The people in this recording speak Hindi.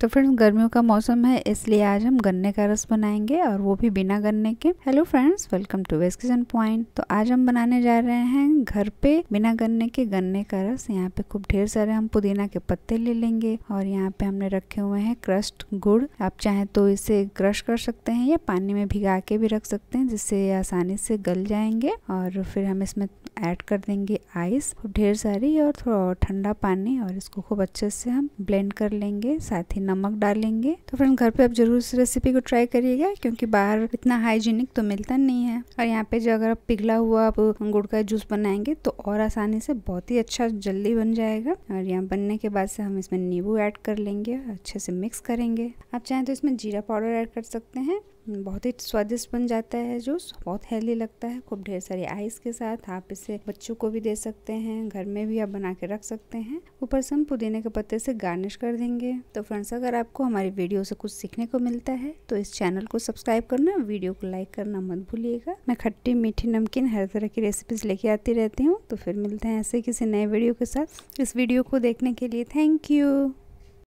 तो फ्रेंड्स गर्मियों का मौसम है इसलिए आज हम गन्ने का रस बनाएंगे और वो भी बिना गन्ने के hello friends welcome to west kitchen point तो आज हम बनाने जा रहे हैं घर पे बिना गन्ने के गन्ने का रस यहाँ पे खूब ढेर सारे हम पुदीना के पत्ते ले लेंगे और यहाँ पे हमने रखे हुए हैं क्रस्ट गुड़ आप चाहे तो इसे क्रश कर सकते हैं या पानी में भिगा के भी रख सकते हैं जिससे आसानी से गल जाएंगे और फिर हम इसमें ऐड कर देंगे आइस ढेर सारी और थोड़ा ठंडा पानी और इसको खूब अच्छे से हम ब्लेंड कर लेंगे साथ ही नमक डालेंगे तो फ्रेंड घर पे आप जरूर इस रेसिपी को ट्राई करिएगा क्योंकि बाहर इतना हाइजीनिक तो मिलता नहीं है और यहाँ पे जो अगर आप पिघला हुआ आप गुड़ का जूस बनाएंगे तो और आसानी से बहुत ही अच्छा जल्दी बन जाएगा और यहाँ बनने के बाद से हम इसमें नींबू ऐड कर लेंगे अच्छे से मिक्स करेंगे आप चाहें तो इसमें जीरा पाउडर ऐड कर सकते हैं बहुत ही स्वादिष्ट बन जाता है जूस बहुत हेल्दी लगता है खूब ढेर सारी आइस के साथ आप इसे बच्चों को भी दे सकते हैं घर में भी आप बना के रख सकते हैं ऊपर से हम पुदीने के पत्ते से गार्निश कर देंगे तो फ्रेंड्स अगर आपको हमारी वीडियो से कुछ सीखने को मिलता है तो इस चैनल को सब्सक्राइब करना वीडियो को लाइक करना मत भूलिएगा मैं खट्टी मीठी नमकीन हर तरह की रेसिपीज लेके आती रहती हूँ तो फिर मिलते हैं ऐसे किसी नए वीडियो के साथ इस वीडियो को देखने के लिए थैंक यू